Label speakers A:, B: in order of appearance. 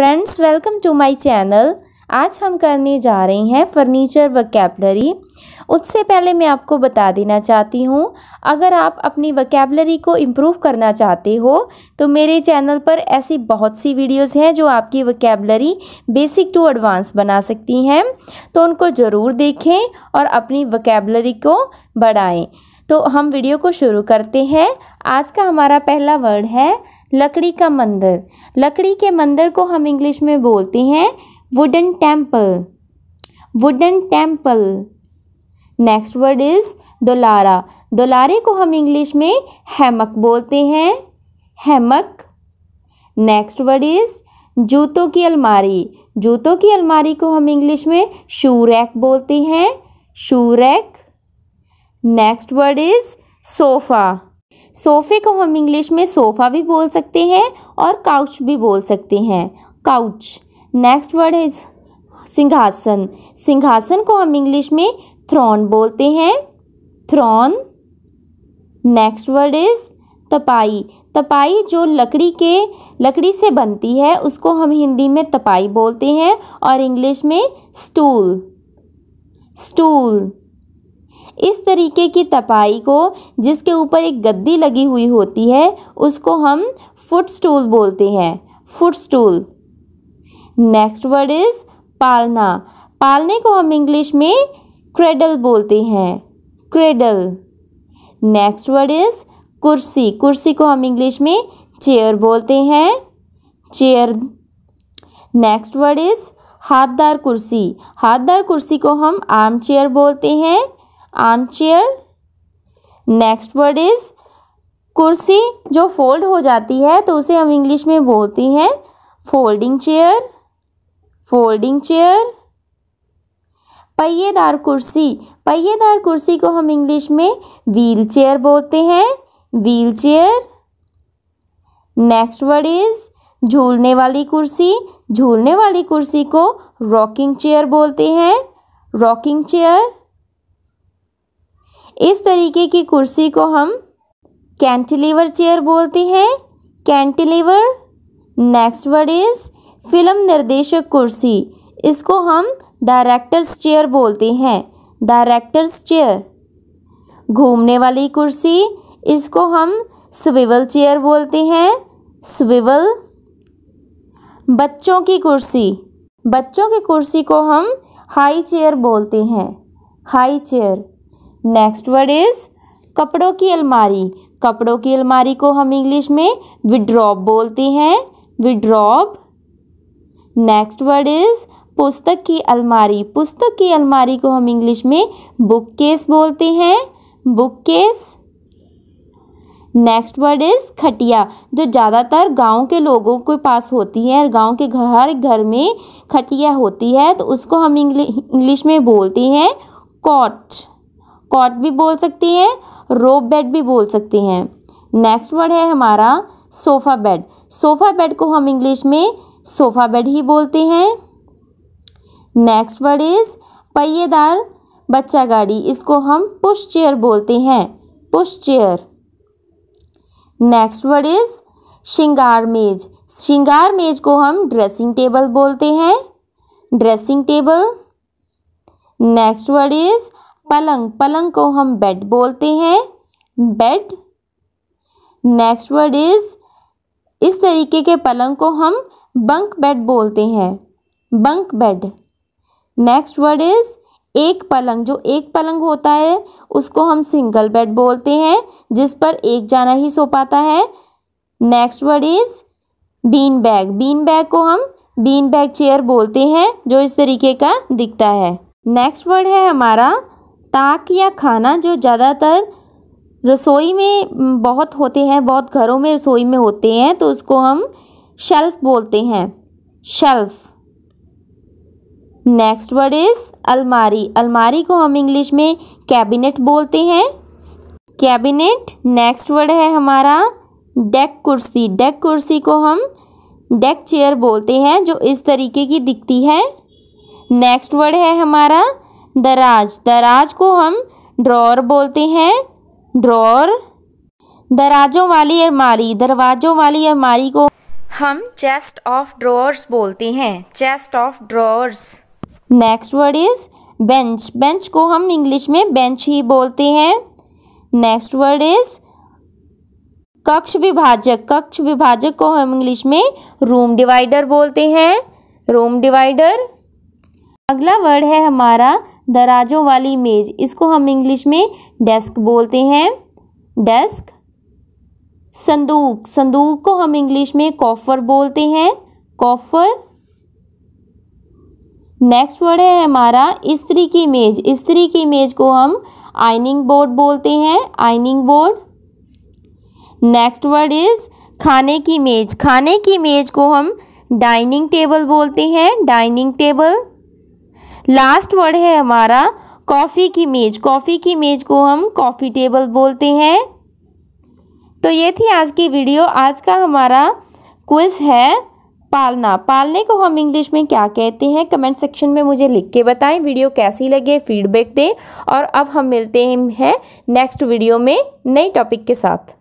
A: friends welcome to my channel आज हम करने जा रहे हैं फर्नीचर वकेबलरी उससे पहले मैं आपको बता देना चाहती हूँ अगर आप अपनी वकेबलरी को इम्प्रूव करना चाहते हो तो मेरे चैनल पर ऐसी बहुत सी वीडियोस हैं जो आपकी वकेबलरी बेसिक टू एडवांस बना सकती हैं तो उनको ज़रूर देखें और अपनी वकेबलरी को बढ़ाएँ तो हम वीडियो को शुरू करते हैं आज का हमारा पहला वर्ड है लकड़ी का मंदिर लकड़ी के मंदिर को हम इंग्लिश में बोलते हैं wooden temple wooden temple next word is दुलारा दुलारे को हम इंग्लिश में हैमक बोलते हैं हैमक नेक्स्ट वर्ड इज़ जूतों की अलमारी जूतों की अलमारी को हम इंग्लिश में शू रैक बोलते हैं shoe rack next word is sofa सोफ़े को हम इंग्लिश में सोफ़ा भी बोल सकते हैं और काउच भी बोल सकते हैं काउच नेक्स्ट वर्ड इज सिंहासन सिंहासन को हम इंग्लिश में थ्रॉन बोलते हैं थ्रॉन नेक्स्ट वर्ड इज़ तपाई तपाई जो लकड़ी के लकड़ी से बनती है उसको हम हिंदी में तपाई बोलते हैं और इंग्लिश में स्टूल स्टूल इस तरीके की तपाई को जिसके ऊपर एक गद्दी लगी हुई होती है उसको हम फुट स्टूल बोलते हैं foot stool next word is पालना पालने को हम इंग्लिश में क्रेडल बोलते हैं क्रेडल नेक्स्ट वर्ड इज़ कुर्सी कुर्सी को हम इंग्लिश में चेयर बोलते हैं चेयर नेक्स्ट वर्ड इज़ हाथदार कुर्सी हाथदार कुर्सी को हम आर्म चेयर बोलते हैं आर्मचेयर नेक्स्ट वर्ड इज कुर्सी जो फोल्ड हो जाती है तो उसे हम इंग्लिश में बोलते हैं फोल्डिंग चेयर फोल्डिंग चेयर पहिएदार कुर्सी पहिएदार कुर्सी को हम इंग्लिश में व्हील चेयर बोलते हैं wheel chair next word is झूलने वाली कुर्सी झूलने वाली कुर्सी को रॉकिंग चेयर बोलते हैं रॉकिंग चेयर इस तरीके की कुर्सी को हम कैंटिलीवर चेयर बोलते हैं cantilever next word is film निर्देशक कुर्सी इसको हम डायरेक्टर्स चेयर बोलते हैं डायरेक्टर्स चेयर घूमने वाली कुर्सी इसको हम स्विवल चेयर बोलते हैं स्विवल बच्चों की कुर्सी बच्चों की कुर्सी को हम हाई चेयर बोलते हैं high chair next word is कपड़ों की अलमारी कपड़ों की अलमारी को हम इंग्लिश में विड्रॉप बोलते हैं विड्रॉप नेक्स्ट वर्ड इज पुस्तक की अलमारी पुस्तक की अलमारी को हम इंग्लिश में बुक केस बोलते हैं book case next word is खटिया जो ज़्यादातर गांव के लोगों के पास होती है गांव के हर घर में खटिया होती है तो उसको हम इंग्लिश में बोलते हैं कॉट कॉट भी बोल सकती हैं रोप बेड भी बोल सकते हैं नेक्स्ट वर्ड है हमारा सोफ़ा बेड सोफ़ा बेड को हम इंग्लिश में सोफ़ा बेड ही बोलते हैं नेक्स्ट वर्ड इज़ पहिएदार बच्चा गाड़ी इसको हम पुश चेयर बोलते हैं push chair next word is श्रृंगार मेज श्रृंगार मेज को हम ड्रेसिंग टेबल बोलते हैं dressing table next word is पलंग पलंग को हम बेड बोलते हैं बेड नेक्स्ट वर्ड इज इस तरीके के पलंग को हम बंक बेड बोलते हैं bunk bed next word is एक पलंग जो एक पलंग होता है उसको हम सिंगल बेड बोलते हैं जिस पर एक जाना ही सो पाता है next word is bean bag bean bag को हम बीन बैग चेयर बोलते हैं जो इस तरीके का दिखता है नेक्स्ट वर्ड है हमारा ताक या खाना जो ज़्यादातर रसोई में बहुत होते हैं बहुत घरों में रसोई में होते हैं तो उसको हम शेल्फ बोलते हैं शेल्फ नेक्स्ट वर्ड इज़ अलमारी अलमारी को हम इंग्लिश में कैबिनेट बोलते हैं कैबिनेट नेक्स्ट वर्ड है हमारा डेक कुर्सी डेक कुर्सी को हम डेक चेयर बोलते हैं जो इस तरीके की दिखती है नेक्स्ट वर्ड है हमारा दराज दराज को हम ड्रॉर बोलते हैं ड्रॉर दराजों वाली अलमारी दरवाजों वाली अलमारी को हम चेस्ट ऑफ ड्रॉर्स बोलते हैं chest of drawers next word is bench bench को हम इंग्लिश में बेंच ही बोलते हैं नेक्स्ट वर्ड इज कक्ष विभाजक कक्ष विभाजक को हम इंग्लिश में रूम डिवाइडर बोलते हैं रूम डिवाइडर अगला वर्ड है हमारा दराजों वाली मेज इसको हम इंग्लिश में डेस्क बोलते हैं डेस्क संदूक संदूक को हम इंग्लिश में कॉफर बोलते हैं कॉफर नेक्स्ट वर्ड है हमारा स्त्री की मेज स्त्री की मेज को हम आइनिंग बोर्ड बोलते हैं ironing board next word is खाने की मेज खाने की मेज को हम डाइनिंग टेबल बोलते हैं डाइनिंग टेबल लास्ट वर्ड है हमारा कॉफ़ी की मेज कॉफ़ी की मेज को हम कॉफ़ी टेबल बोलते हैं तो ये थी आज की वीडियो आज का हमारा क्विज है पालना पालने को हम इंग्लिश में क्या कहते हैं कमेंट सेक्शन में मुझे लिख के बताएं वीडियो कैसी लगे फीडबैक दें और अब हम मिलते हैं नेक्स्ट वीडियो में नए टॉपिक के साथ